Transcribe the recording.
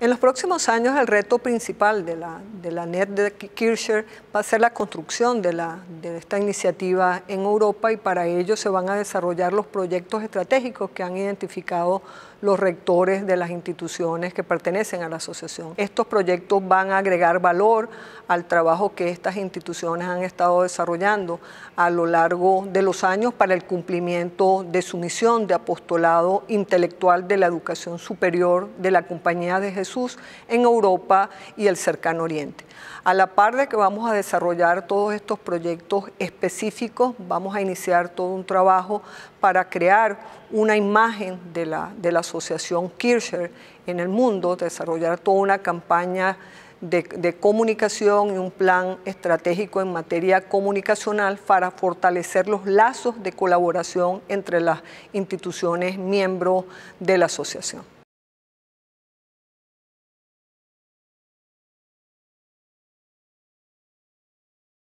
En los próximos años el reto principal de la, de la NET de Kircher va a ser la construcción de, la, de esta iniciativa en Europa y para ello se van a desarrollar los proyectos estratégicos que han identificado los rectores de las instituciones que pertenecen a la asociación. Estos proyectos van a agregar valor al trabajo que estas instituciones han estado desarrollando a lo largo de los años para el cumplimiento de su misión de apostolado intelectual de la educación superior de la Compañía de Jesús en Europa y el cercano Oriente. A la par de que vamos a desarrollar todos estos proyectos específicos, vamos a iniciar todo un trabajo para crear una imagen de la, asociación Kircher en el mundo, desarrollar toda una campaña de, comunicación y un plan estratégico en materia comunicacional para fortalecer los lazos de colaboración entre las instituciones miembros de la asociación.